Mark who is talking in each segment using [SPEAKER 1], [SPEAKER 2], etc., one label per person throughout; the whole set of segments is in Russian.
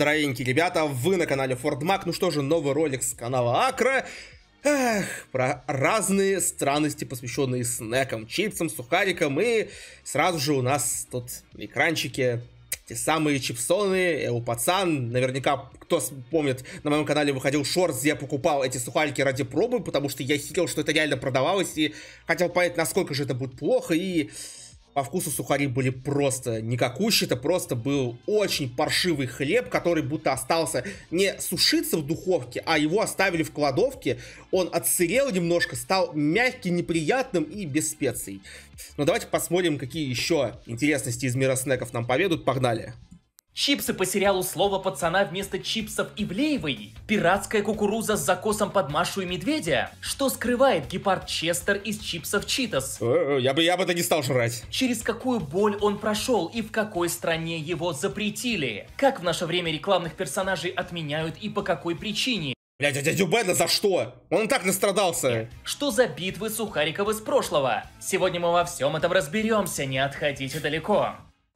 [SPEAKER 1] Здоровенькие ребята, вы на канале Фордмак. Ну что же, новый ролик с канала Акра. Эх, про разные странности, посвященные снекам, чипсам, сухарикам. И сразу же у нас тут на экранчике те самые чипсоны, э, у пацан. Наверняка, кто помнит, на моем канале выходил шорт, где я покупал эти сухарики ради пробы, потому что я хотел, что это реально продавалось, и хотел понять, насколько же это будет плохо, и по вкусу сухари были просто никакущие, это просто был очень паршивый хлеб, который будто остался не сушиться в духовке, а его оставили в кладовке. Он отсырел немножко, стал мягким, неприятным и без специй. Но давайте посмотрим, какие еще интересности из мира снеков нам поведут. Погнали!
[SPEAKER 2] Чипсы по сериалу «Слово пацана» вместо чипсов Ивлеевой. Пиратская кукуруза с закосом под Машу и Медведя. Что скрывает гепард Честер из чипсов Читас?
[SPEAKER 1] Я бы, я бы это не стал жрать.
[SPEAKER 2] Через какую боль он прошел и в какой стране его запретили? Как в наше время рекламных персонажей отменяют и по какой причине? Блядь, а дядю
[SPEAKER 1] Бена за что? Он и так настрадался.
[SPEAKER 2] Что за битвы Сухариков из прошлого? Сегодня мы во всем этом разберемся, не отходите далеко.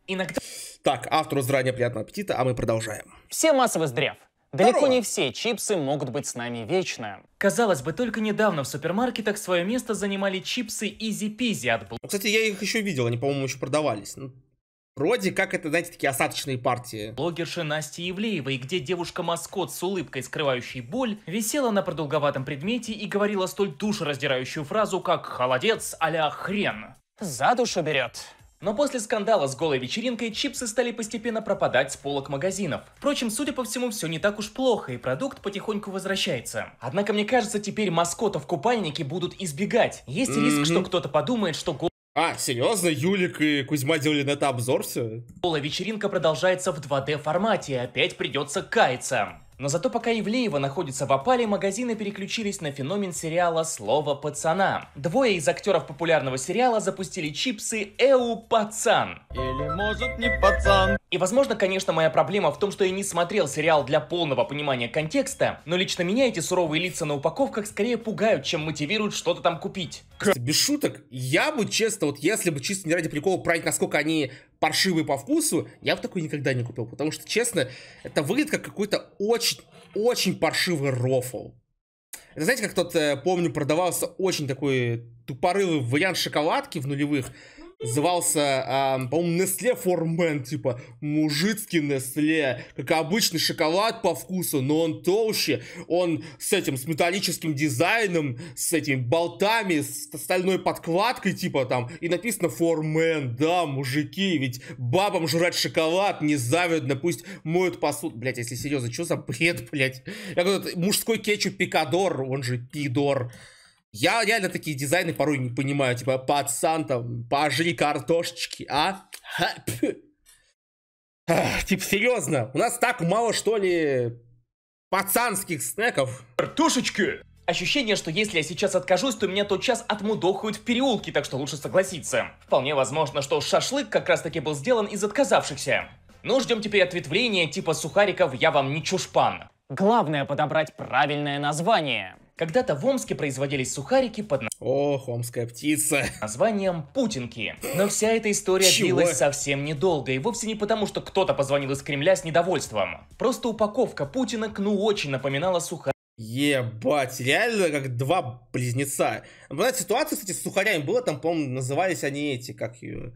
[SPEAKER 2] Иногда... Так, автору заранее приятного аппетита, а мы продолжаем. Все массово здрев. Далеко не все чипсы могут быть с нами вечно. Казалось бы, только недавно в супермаркетах свое место занимали чипсы Easy Peasy от Blue. Кстати, я их еще видел, они, по-моему, еще продавались. Ну, вроде как это, знаете, такие осадочные партии. Блогерша Настя Евлеева, и где девушка-маскот с улыбкой, скрывающей боль, висела на продолговатом предмете и говорила столь душераздирающую фразу, как «холодец а хрен». За душу берет. Но после скандала с голой вечеринкой чипсы стали постепенно пропадать с полок магазинов. Впрочем, судя по всему, все не так уж плохо, и продукт потихоньку возвращается. Однако, мне кажется, теперь маскотов купальники будут избегать. Есть mm-hmm. риск, что кто-то подумает, что гол... А, серьезно? Юлик и Кузьма делали на это обзор все? Голая вечеринка продолжается в 2D формате, и опять придется каяться. Но зато пока Ивлеева находится в опале, магазины переключились на феномен сериала «Слово пацана». Двое из актеров популярного сериала запустили чипсы «Эу, пацан». Или, может, не пацан. И, возможно, конечно, моя проблема в том, что я не смотрел сериал для полного понимания контекста, но лично меня эти суровые лица на упаковках скорее пугают, чем мотивируют что-то там купить. Без
[SPEAKER 1] шуток, я бы честно, вот если бы чисто не ради прикола править, насколько они паршивый по вкусу, я бы такой никогда не купил. Потому что, честно, это выглядит как какой-то очень-очень паршивый рофл. Это знаете, как тот, э, помню, продавался очень такой тупорылый вариант шоколадки в нулевых, Назывался, э, по-моему, Nestle Формен, типа, мужицкий Nestle, как обычный шоколад по вкусу, но он толще, он с этим, с металлическим дизайном, с этими болтами, с стальной подкладкой, типа, там, и написано Формен, да, мужики, ведь бабам жрать шоколад не завидно, пусть моют посуду, блять, если серьезно, что за бред, блять, я говорю, мужской кетчуп Пикадор, он же Пидор, я реально такие дизайны порой не понимаю. Типа, пацан, там, пожри картошечки, а?
[SPEAKER 2] типа, серьезно, у нас так мало, что ли, пацанских снеков. Картошечки! Ощущение, что если я сейчас откажусь, то меня тот час отмудохают в переулке, так что лучше согласиться. Вполне возможно, что шашлык как раз таки был сделан из отказавшихся. Но ждем теперь ответвления типа сухариков «Я вам не чушпан». Главное подобрать правильное название. Когда-то в Омске производились сухарики под Ох, омская птица. названием «Путинки». Но вся эта история Чего? длилась совсем недолго, и вовсе не потому, что кто-то позвонил из Кремля с недовольством. Просто упаковка путинок ну очень напоминала сухарики. Ебать, реально как два близнеца. Была ситуация, кстати, с сухарями
[SPEAKER 1] была, там, по-моему, назывались они эти, как ее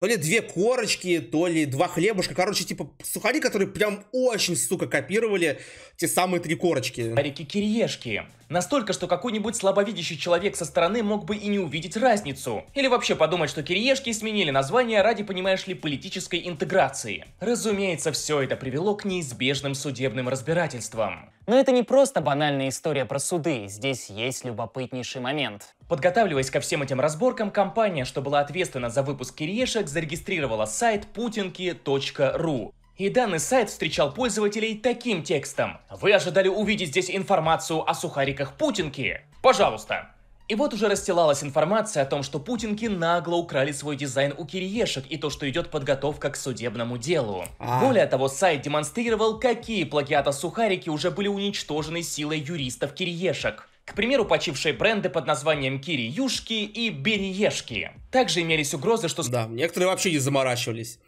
[SPEAKER 1] то ли две корочки, то ли два хлебушка. Короче, типа сухари, которые прям очень, сука, копировали те самые три
[SPEAKER 2] корочки. Сухарики-кириешки. Настолько, что какой-нибудь слабовидящий человек со стороны мог бы и не увидеть разницу. Или вообще подумать, что кириешки сменили название ради, понимаешь ли, политической интеграции. Разумеется, все это привело к неизбежным судебным разбирательствам. Но это не просто банальная история про суды, здесь есть любопытнейший момент. Подготавливаясь ко всем этим разборкам, компания, что была ответственна за выпуск кириешек, зарегистрировала сайт putinki.ru. И данный сайт встречал пользователей таким текстом. Вы ожидали увидеть здесь информацию о сухариках Путинки? Пожалуйста. И вот уже расстилалась информация о том, что путинки нагло украли свой дизайн у кириешек и то, что идет подготовка к судебному делу. А. Более того, сайт демонстрировал, какие плагиата сухарики уже были уничтожены силой юристов кириешек. К примеру, почившие бренды под названием Кириюшки и Бериешки. Также имелись угрозы, что... Да, некоторые вообще не заморачивались.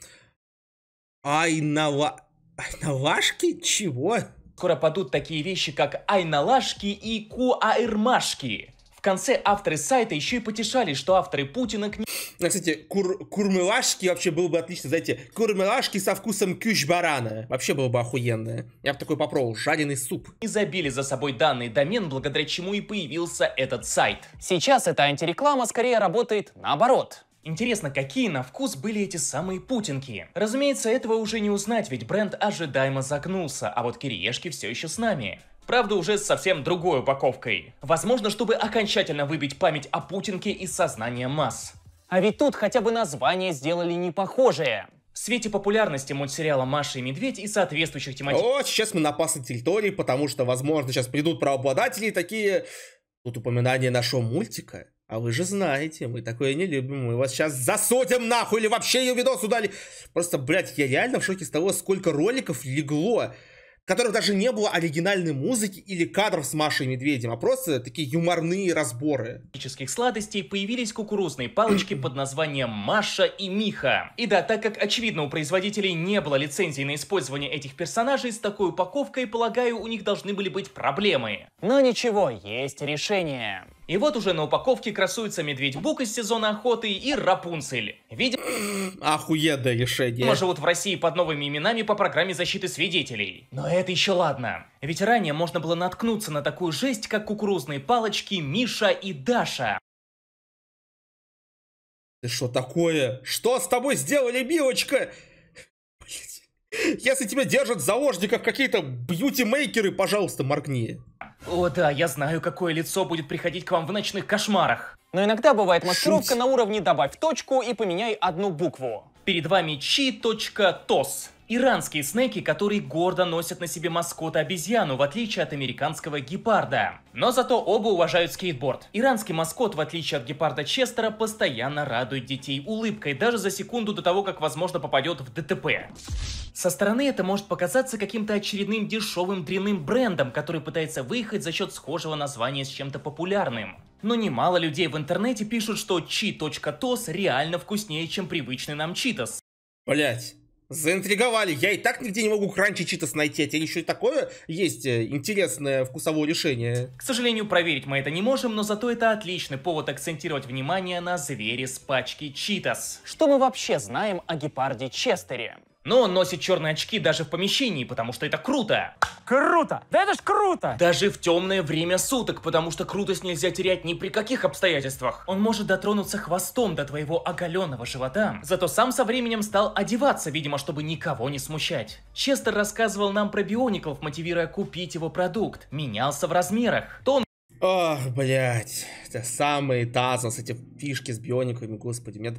[SPEAKER 2] Айнала... Айналашки? Чего? Скоро падут такие вещи, как айналашки и куаэрмашки. В конце авторы сайта еще и потешались, что авторы Путина к ним... Ну, кстати, кур курмелашки вообще было бы отлично, знаете,
[SPEAKER 1] курмелашки со вкусом кюш-барана. Вообще было бы охуенно.
[SPEAKER 2] Я бы такой попробовал, жареный суп. И забили за собой данный домен, благодаря чему и появился этот сайт. Сейчас эта антиреклама скорее работает наоборот. Интересно, какие на вкус были эти самые путинки? Разумеется, этого уже не узнать, ведь бренд ожидаемо загнулся, а вот кириешки все еще с нами. Правда, уже с совсем другой упаковкой. Возможно, чтобы окончательно выбить память о Путинке из сознания масс. А ведь тут хотя бы название сделали не похожее. В свете популярности мультсериала «Маша и Медведь» и соответствующих тематик...
[SPEAKER 1] О, сейчас мы на опасной территории, потому что, возможно, сейчас придут правообладатели и такие... Тут упоминание нашего мультика. А вы же знаете, мы такое не любим, мы вас сейчас засудим нахуй или вообще ее видос удали. Просто, блядь, я реально в шоке с того, сколько роликов легло которых даже не было оригинальной музыки
[SPEAKER 2] или кадров с Машей и Медведем, а просто такие юморные разборы. сладостей появились кукурузные палочки под названием Маша и Миха. И да, так как очевидно у производителей не было лицензии на использование этих персонажей, с такой упаковкой, полагаю, у них должны были быть проблемы. Но ничего, есть решение. И вот уже на упаковке красуется медведь-бук из сезона охоты и Рапунцель. Видимо... Охуенное решение. Мы живут в России под новыми именами по программе защиты свидетелей. Но это еще ладно. Ведь ранее можно было наткнуться на такую жесть, как кукурузные палочки, Миша и Даша.
[SPEAKER 1] Ты что такое?
[SPEAKER 2] Что с тобой сделали, Милочка? Если тебя держат в заложниках какие-то бьюти-мейкеры, пожалуйста, моргни. О да, я знаю, какое лицо будет приходить к вам в ночных кошмарах. Но иногда бывает маскировка Шуть. на уровне «добавь точку и поменяй одну букву». Перед вами чи.тос. Иранские снеки, которые гордо носят на себе маскота-обезьяну, в отличие от американского гепарда. Но зато оба уважают скейтборд. Иранский маскот, в отличие от гепарда Честера, постоянно радует детей улыбкой, даже за секунду до того, как, возможно, попадет в ДТП. Со стороны это может показаться каким-то очередным дешевым дрянным брендом, который пытается выехать за счет схожего названия с чем-то популярным. Но немало людей в интернете пишут, что чи.тос реально вкуснее, чем привычный нам читос. Блять,
[SPEAKER 1] Заинтриговали. Я и так нигде не могу кранчи читас найти. А тебе еще и такое есть э, интересное
[SPEAKER 2] вкусовое решение. К сожалению, проверить мы это не можем, но зато это отличный повод акцентировать внимание на звере с пачки читас. Что мы вообще знаем о гепарде Честере? Но он носит черные очки даже в помещении, потому что это круто. Круто! Да это ж круто! Даже в темное время суток, потому что крутость нельзя терять ни при каких обстоятельствах. Он может дотронуться хвостом до твоего оголенного живота. Зато сам со временем стал одеваться, видимо, чтобы никого не смущать. Честер рассказывал нам про биоников, мотивируя купить его продукт. Менялся в размерах. То он Ох,
[SPEAKER 1] блядь, это самые тазы с эти фишки с биониками, господи, меня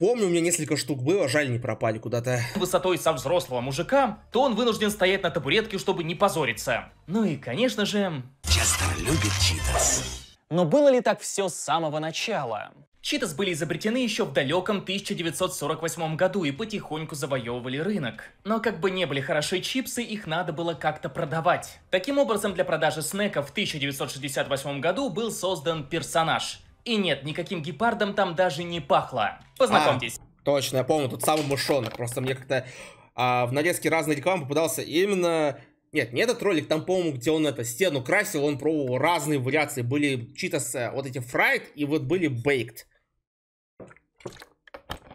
[SPEAKER 1] Помню, у меня несколько штук было, жаль, не пропали куда-то.
[SPEAKER 2] Высотой со взрослого мужика, то он вынужден стоять на табуретке, чтобы не позориться. Ну и, конечно же... Честер любит читас. Но было ли так все с самого начала? Читас были изобретены еще в далеком 1948 году и потихоньку завоевывали рынок. Но как бы не были хороши чипсы, их надо было как-то продавать. Таким образом, для продажи снеков в 1968 году был создан персонаж – и нет, никаким гепардом там даже не пахло. Познакомьтесь. А,
[SPEAKER 1] точно, я помню, тут самый мышонок. Просто мне как-то а, в нарезке разной рекламы попадался именно... Нет, не этот ролик, там, по-моему, где он эту стену красил, он пробовал разные вариации. Были читас э, вот эти фрайт, и вот были бейкт.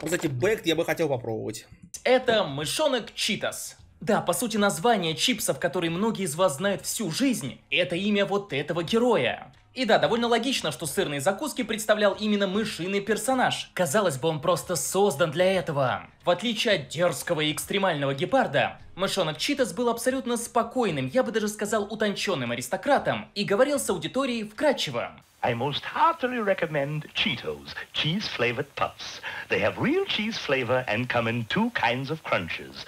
[SPEAKER 1] Кстати, бейкт я бы хотел попробовать.
[SPEAKER 2] Это мышонок Читас. Да, по сути, название чипсов, которые многие из вас знают всю жизнь, это имя вот этого героя. И да, довольно логично, что сырные закуски представлял именно мышиный персонаж. Казалось бы, он просто создан для этого. В отличие от дерзкого и экстремального гепарда, мышонок Читас был абсолютно спокойным, я бы даже сказал утонченным аристократом, и говорил с аудиторией вкрадчиво. I most heartily recommend Cheetos, cheese flavored puffs. They have real cheese flavor and come in two kinds of crunches.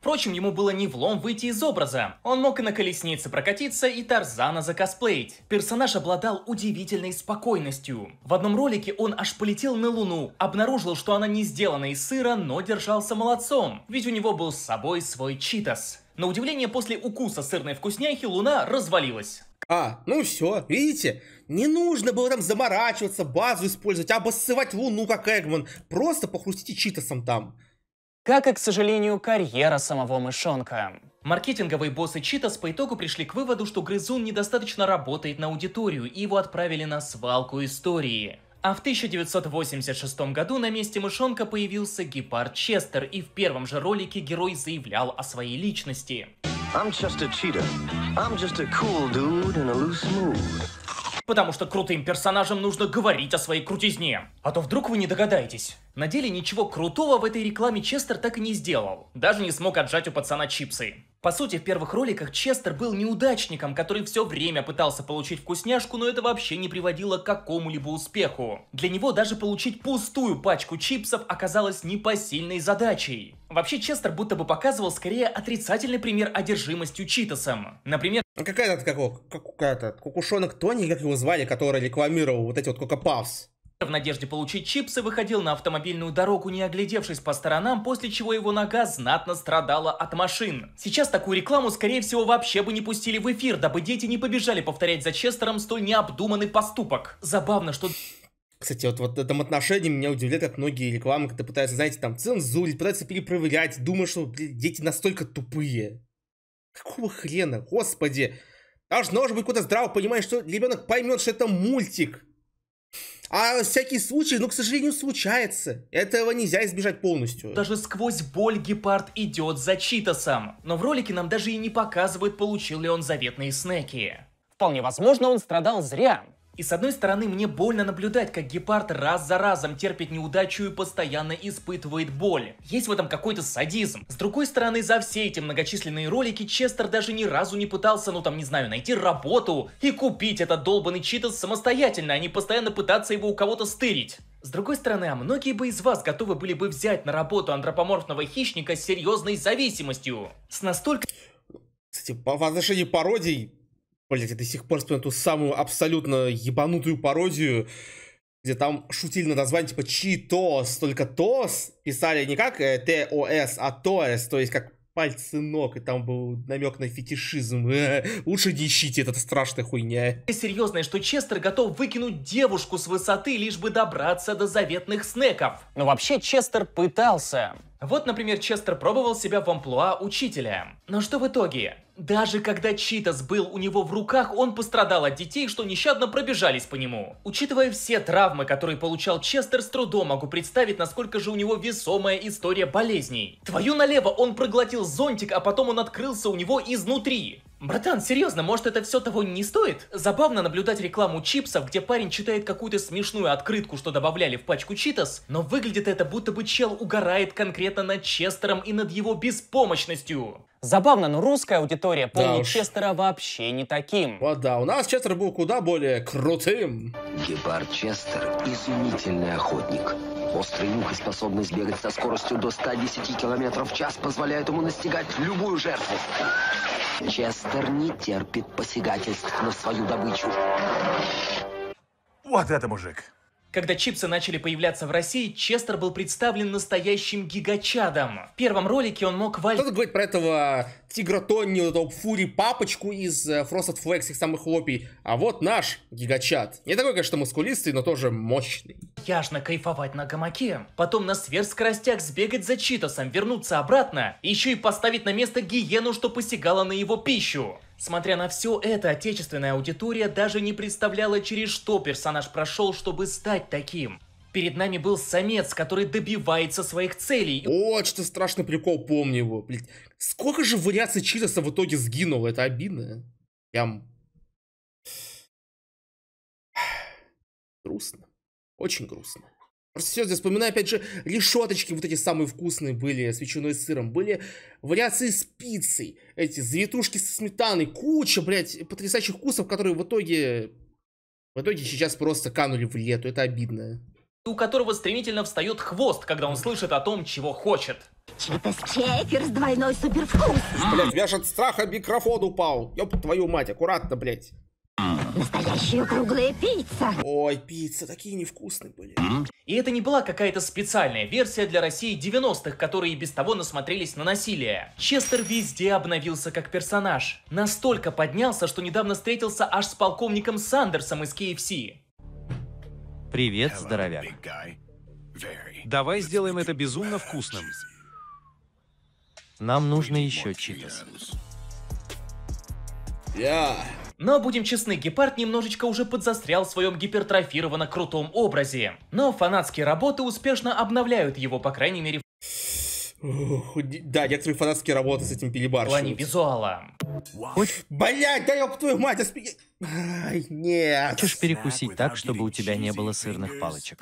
[SPEAKER 2] Впрочем, ему было не влом выйти из образа. Он мог и на колеснице прокатиться, и Тарзана закосплеить. Персонаж обладал удивительной спокойностью. В одном ролике он аж полетел на Луну, обнаружил, что она не сделана из сыра, но держался молодцом, ведь у него был с собой свой читас. На удивление, после укуса сырной вкусняхи Луна развалилась. А, ну
[SPEAKER 1] все, видите? Не нужно было там
[SPEAKER 2] заморачиваться, базу использовать, обоссывать Луну, как Эгман. Просто похрустите читасом там как и, к сожалению, карьера самого мышонка. Маркетинговые боссы Читас по итогу пришли к выводу, что грызун недостаточно работает на аудиторию, и его отправили на свалку истории. А в 1986 году на месте мышонка появился гепард Честер, и в первом же ролике герой заявлял о своей личности. Потому что крутым персонажам нужно говорить о своей крутизне. А то вдруг вы не догадаетесь. На деле ничего крутого в этой рекламе Честер так и не сделал. Даже не смог отжать у пацана чипсы. По сути, в первых роликах Честер был неудачником, который все время пытался получить вкусняшку, но это вообще не приводило к какому-либо успеху. Для него даже получить пустую пачку чипсов оказалось непосильной задачей. Вообще, Честер будто бы показывал скорее отрицательный пример одержимостью читосом. Например... Ну, какая-то, как,
[SPEAKER 1] какая-то, кукушонок Тони, как его звали, который рекламировал вот эти вот
[SPEAKER 2] кока-павс. В надежде получить чипсы выходил на автомобильную дорогу, не оглядевшись по сторонам, после чего его нога знатно страдала от машин. Сейчас такую рекламу, скорее всего, вообще бы не пустили в эфир, дабы дети не побежали повторять за Честером столь необдуманный поступок. Забавно, что...
[SPEAKER 1] Кстати, вот в вот этом отношении меня удивляет, как многие рекламы, когда пытаются, знаете, там, цензурить, пытаются перепроверять, думают, что блин, дети настолько тупые. Какого хрена, господи? Аж должен быть куда то здраво понимать, что ребенок поймет, что это мультик. А всякие случаи, ну, к сожалению, случается. Этого нельзя избежать полностью. Даже
[SPEAKER 2] сквозь боль гепард идет за Читасом. Но в ролике нам даже и не показывают, получил ли он заветные снеки. Вполне возможно, он страдал зря. И с одной стороны, мне больно наблюдать, как гепард раз за разом терпит неудачу и постоянно испытывает боль. Есть в этом какой-то садизм. С другой стороны, за все эти многочисленные ролики Честер даже ни разу не пытался, ну там, не знаю, найти работу и купить этот долбанный читас самостоятельно, а не постоянно пытаться его у кого-то стырить. С другой стороны, а многие бы из вас готовы были бы взять на работу антропоморфного хищника с серьезной зависимостью? С настолько...
[SPEAKER 1] Кстати, по, отношению пародий Блять, я до сих пор вспоминаю ту самую абсолютно ебанутую пародию, где там шутили над названием типа Читос, только Тос писали не как э, ТОС, а ТОС, то есть как пальцы ног, и там был намек на фетишизм. Э, лучше не ищите, это страшная хуйня.
[SPEAKER 2] Серьезное, что Честер готов выкинуть девушку с высоты, лишь бы добраться до заветных снеков. Но вообще Честер пытался. Вот, например, Честер пробовал себя в амплуа учителя. Но что в итоге? Даже когда Читас был у него в руках, он пострадал от детей, что нещадно пробежались по нему. Учитывая все травмы, которые получал Честер, с трудом могу представить, насколько же у него весомая история болезней. Твою налево, он проглотил зонтик, а потом он открылся у него изнутри. Братан, серьезно, может это все того не стоит? Забавно наблюдать рекламу чипсов, где парень читает какую-то смешную открытку, что добавляли в пачку читас, но выглядит это будто бы чел угорает конкретно над Честером и над его беспомощностью. Забавно, но русская аудитория помнит да Честера вообще не
[SPEAKER 1] таким. Вот да, у нас Честер был куда более крутым.
[SPEAKER 2] Гепард Честер – изумительный охотник. Острый нюх и способность бегать со скоростью до 110 км в час позволяют ему настигать любую жертву. Честер не терпит посягательств на свою добычу. Вот это мужик! Когда чипсы начали появляться в России, Честер был представлен настоящим гигачадом. В первом ролике он мог валить... Кто-то говорит про этого э, Тигра вот этого Фури папочку
[SPEAKER 1] из э, Frosted Flakes, их самых лопий. А вот наш гигачад. Не такой, конечно, мускулистый, но
[SPEAKER 2] тоже мощный. Яжно кайфовать на гамаке, потом на сверхскоростях сбегать за читосом, вернуться обратно, еще и поставить на место гиену, что посягала на его пищу. Смотря на все это, отечественная аудитория даже не представляла, через что персонаж прошел, чтобы стать таким. Перед нами был самец, который добивается своих целей. Вот что страшный
[SPEAKER 1] прикол, помню его. Блин, сколько же вариаций Читоса в итоге
[SPEAKER 2] сгинуло, это обидно.
[SPEAKER 1] Прям... Грустно. Очень грустно. Просто серьезно, вспоминаю, опять же, решеточки вот эти самые вкусные были с ветчиной и сыром, были вариации с пиццей, эти завитушки со сметаной, куча, блядь, потрясающих вкусов, которые в итоге, в итоге сейчас просто канули в лету, это обидно.
[SPEAKER 2] У которого стремительно встает хвост, когда он слышит о том, чего хочет. Читас чекер с двойной супервкус.
[SPEAKER 1] Блядь, вяжет же от страха микрофон упал, ёб
[SPEAKER 2] твою мать, аккуратно, блядь. Настоящая круглая пицца. Ой, пицца такие невкусные были. И это не была какая-то специальная версия для России 90-х, которые и без того насмотрелись на насилие. Честер везде обновился как персонаж. Настолько поднялся, что недавно встретился аж с полковником Сандерсом из KFC. Привет, здоровяк. Давай сделаем это безумно вкусным. Нам нужно еще читас. Yeah. Но, будем честны, Гепард немножечко уже подзастрял в своем гипертрофированно крутом образе. Но фанатские работы успешно обновляют его, по крайней мере,
[SPEAKER 1] да,
[SPEAKER 2] я некоторые фанатские работы с этим пилибарщиком. В плане визуала.
[SPEAKER 1] Блять, да ёб твою мать, аспи...
[SPEAKER 2] Ай, нет. Хочешь перекусить так, чтобы у тебя не было сырных палочек?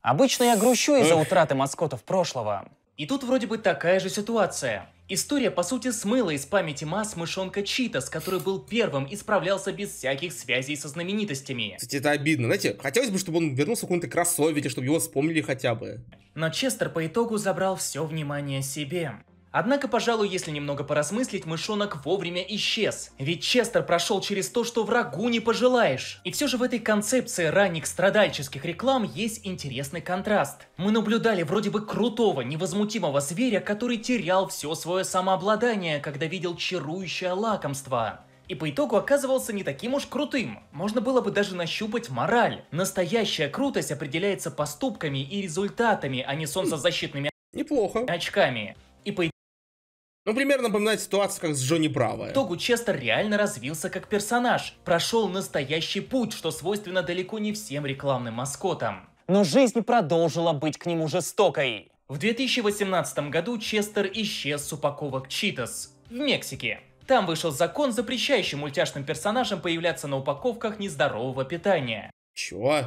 [SPEAKER 2] Обычно я грущу из-за утраты маскотов прошлого. И тут вроде бы такая же ситуация. История, по сути, смыла из памяти масс мышонка Читас, который был первым и справлялся без всяких связей со знаменитостями.
[SPEAKER 1] Кстати, это обидно. Знаете, хотелось бы, чтобы он вернулся в каком-то кроссовере, чтобы его вспомнили хотя бы.
[SPEAKER 2] Но Честер по итогу забрал все внимание себе. Однако, пожалуй, если немного поразмыслить, мышонок вовремя исчез. Ведь Честер прошел через то, что врагу не пожелаешь. И все же в этой концепции ранних страдальческих реклам есть интересный контраст. Мы наблюдали вроде бы крутого, невозмутимого зверя, который терял все свое самообладание, когда видел чарующее лакомство и по итогу оказывался не таким уж крутым. Можно было бы даже нащупать мораль. Настоящая крутость определяется поступками и результатами, а не хм. солнцезащитными Неплохо. очками. И по итогу ну, примерно напоминает ситуацию, как с Джонни Браво. Тогу Честер реально развился как персонаж, прошел настоящий путь, что свойственно далеко не всем рекламным маскотам. Но жизнь продолжила быть к нему жестокой. В 2018 году Честер исчез с упаковок Читас в Мексике. Там вышел закон, запрещающий мультяшным персонажам появляться на упаковках нездорового питания. Чего?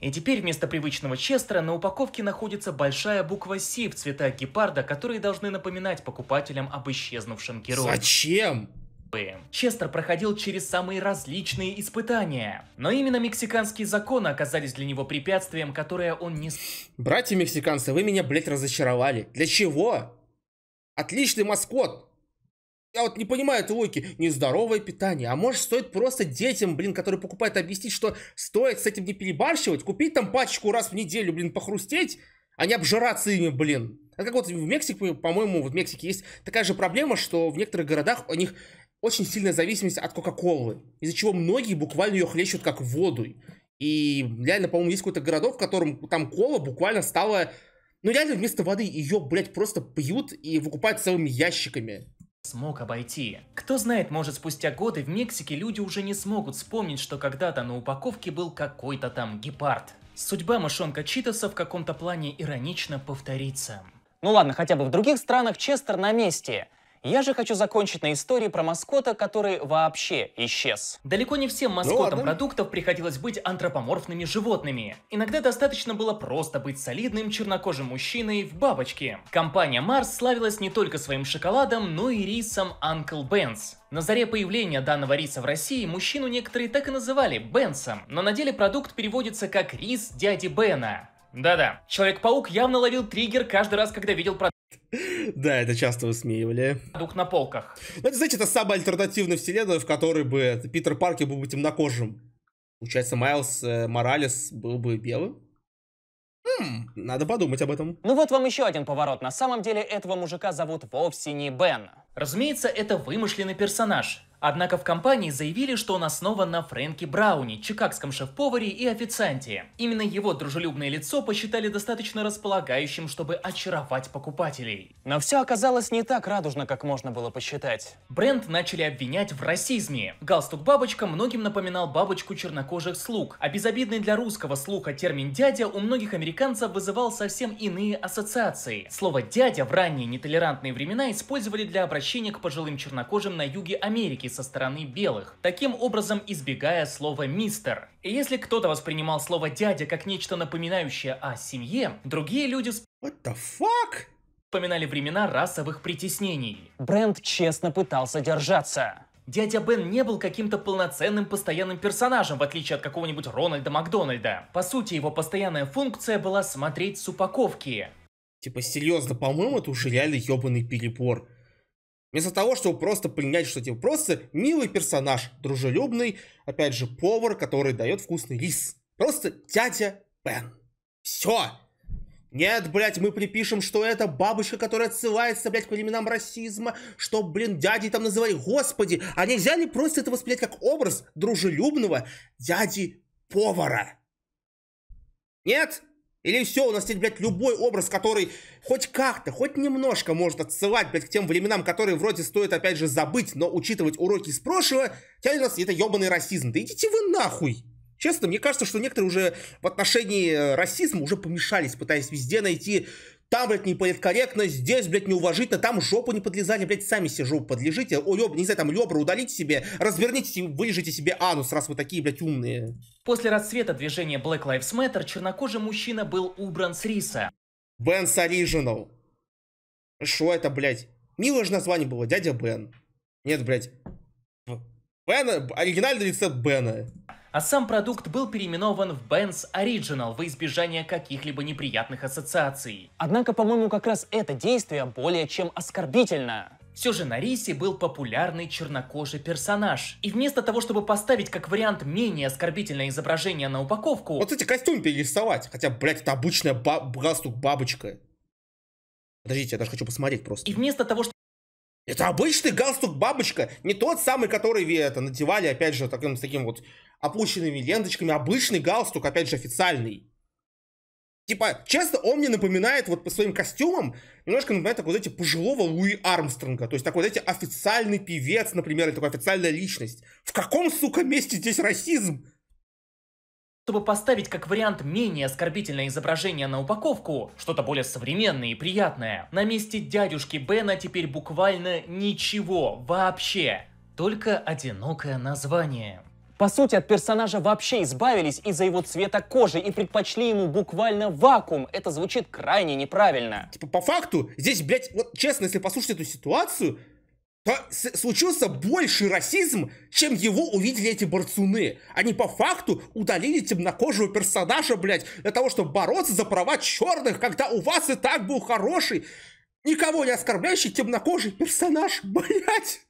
[SPEAKER 2] И теперь вместо привычного Честера на упаковке находится большая буква Си в цветах гепарда, которые должны напоминать покупателям об исчезнувшем герое. Зачем? Честер проходил через самые различные испытания. Но именно мексиканские законы оказались для него препятствием, которое он не...
[SPEAKER 1] Братья мексиканцы, вы меня, блять, разочаровали. Для чего? Отличный маскот! Я вот не понимаю этой логики. Нездоровое питание. А может, стоит просто детям, блин, которые покупают, объяснить, что стоит с этим не перебарщивать, купить там пачку раз в неделю, блин, похрустеть, а не обжираться ими, блин. А как вот в Мексике, по-моему, в Мексике есть такая же проблема, что в некоторых городах у них очень сильная зависимость от Кока-Колы, из-за чего многие буквально ее хлещут как воду. И реально, по-моему, есть какой-то городок, в котором там кола буквально стала... Ну реально вместо воды ее, блядь, просто пьют и выкупают целыми ящиками
[SPEAKER 2] смог обойти. Кто знает, может спустя годы в Мексике люди уже не смогут вспомнить, что когда-то на упаковке был какой-то там гепард. Судьба мышонка Читоса в каком-то плане иронично повторится. Ну ладно, хотя бы в других странах Честер на месте. Я же хочу закончить на истории про маскота, который вообще исчез. Далеко не всем ну маскотам ну, продуктов приходилось быть антропоморфными животными. Иногда достаточно было просто быть солидным чернокожим мужчиной в бабочке. Компания Марс славилась не только своим шоколадом, но и рисом Uncle Ben's. На заре появления данного риса в России мужчину некоторые так и называли Бенсом, но на деле продукт переводится как рис дяди Бена. Да-да, Человек-паук явно ловил триггер каждый раз, когда видел продукт.
[SPEAKER 1] Да, это часто высмеивали.
[SPEAKER 2] Дух на полках. Ну, это, знаете, это самая альтернативная
[SPEAKER 1] вселенная, в которой бы Питер Паркер был бы темнокожим. Получается, Майлз э, Моралес
[SPEAKER 2] был бы белым. Хм, надо подумать об этом. Ну вот вам еще один поворот. На самом деле этого мужика зовут вовсе не Бен. Разумеется, это вымышленный персонаж. Однако в компании заявили, что он основан на Фрэнке Брауне, чикагском шеф-поваре и официанте. Именно его дружелюбное лицо посчитали достаточно располагающим, чтобы очаровать покупателей. Но все оказалось не так радужно, как можно было посчитать. Бренд начали обвинять в расизме. Галстук-бабочка многим напоминал бабочку чернокожих слуг, а безобидный для русского слуха термин «дядя» у многих американцев вызывал совсем иные ассоциации. Слово «дядя» в ранние нетолерантные времена использовали для обращения к пожилым чернокожим на юге Америки, со стороны белых, таким образом избегая слова «мистер». И если кто-то воспринимал слово «дядя» как нечто напоминающее о семье, другие люди... What the fuck? вспоминали времена расовых притеснений. Бренд честно пытался держаться. Дядя Бен не был каким-то полноценным постоянным персонажем, в отличие от какого-нибудь Рональда Макдональда. По сути, его постоянная функция была смотреть с упаковки. Типа, серьезно,
[SPEAKER 1] по-моему, это уже реально ебаный перебор. Вместо того, чтобы просто принять, что типа просто милый персонаж, дружелюбный, опять же, повар, который дает вкусный рис. Просто дядя Бен. Все. Нет, блядь, мы припишем, что это бабушка, которая отсылается, блядь, к временам расизма, что, блин, дяди там называли, господи, а нельзя ли просто это воспринять как образ дружелюбного дяди-повара? Нет, или все, у нас есть, блядь, любой образ, который хоть как-то, хоть немножко может отсылать, блядь, к тем временам, которые вроде стоит, опять же, забыть, но учитывать уроки из прошлого, теперь у нас это ебаный расизм. Да идите вы нахуй! Честно, мне кажется, что некоторые уже в отношении э, расизма уже помешались, пытаясь везде найти там, блядь, неполиткорректно, здесь, блядь, неуважительно, там жопу не подлезали, блядь, сами сижу, жопу подлежите. О, ребра, не знаю, там ребра удалите себе, разверните и вырежите себе анус, раз вы такие, блядь, умные.
[SPEAKER 2] После расцвета движения
[SPEAKER 1] Black Lives Matter чернокожий мужчина был убран с риса. Бен Оригинал. Что это, блядь? Милое же название было, дядя Бен. Нет, блядь.
[SPEAKER 2] Бен, оригинальный рецепт Бена а сам продукт был переименован в Benz Original во избежание каких-либо неприятных ассоциаций. Однако, по-моему, как раз это действие более чем оскорбительно. Все же на Рисе был популярный чернокожий персонаж. И вместо того, чтобы поставить как вариант менее оскорбительное изображение на упаковку... Вот
[SPEAKER 1] эти костюм перерисовать, хотя, блядь, это обычная ба галстук бабочка. Подождите, я даже хочу посмотреть просто. И вместо того, что... Это обычный галстук-бабочка, не тот самый, который ви это, надевали, опять же, таким, с таким вот опущенными ленточками. Обычный галстук, опять же, официальный. Типа, честно, он мне напоминает вот по своим костюмам, немножко напоминает вот эти пожилого Луи Армстронга. То есть такой, эти официальный певец, например, или такой
[SPEAKER 2] официальная личность. В каком, сука, месте здесь расизм? Чтобы поставить как вариант менее оскорбительное изображение на упаковку, что-то более современное и приятное, на месте дядюшки Бена теперь буквально ничего вообще. Только одинокое название. По сути, от персонажа вообще избавились из-за его цвета кожи и предпочли ему буквально вакуум. Это звучит крайне неправильно. Типа, по факту,
[SPEAKER 1] здесь, блядь, вот честно, если послушать эту ситуацию, случился больше расизм, чем его увидели эти борцуны. Они по факту удалили темнокожего персонажа, блядь, для того, чтобы бороться за права черных, когда у вас и так был хороший, никого не оскорбляющий темнокожий персонаж, блядь.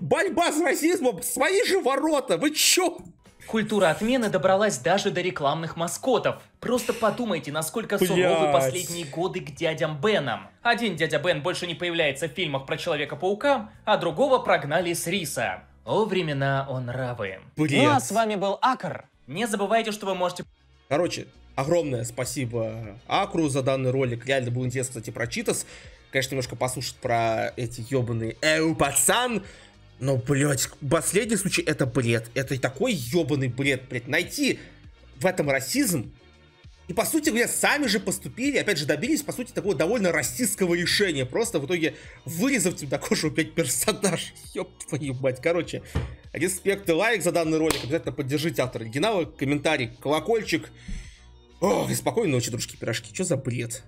[SPEAKER 1] Борьба
[SPEAKER 2] с расизмом, свои же ворота, вы чё? Культура отмены добралась даже до рекламных маскотов. Просто подумайте, насколько суровы последние годы к дядям Бенам. Один дядя Бен больше не появляется в фильмах про Человека-паука, а другого прогнали с риса. О времена он равы. Блин. Ну а с вами был Акр. Не забывайте, что вы можете...
[SPEAKER 1] Короче, огромное спасибо Акру за данный ролик. Реально был интересно, кстати, про Читас. Конечно, немножко послушать про эти ебаные «Эу, пацан!» Но, блядь, последний случай это бред. Это такой ебаный бред, блядь. Найти в этом расизм. И, по сути говоря, сами же поступили, опять же, добились, по сути, такого довольно расистского решения. Просто в итоге вырезав такой темнокожего, блядь, персонаж. Ёб твою мать. Короче, респект и лайк за данный ролик. Обязательно поддержите автора оригинала, комментарий, колокольчик. Ох, и спокойной ночи, дружки, пирожки. Что за бред?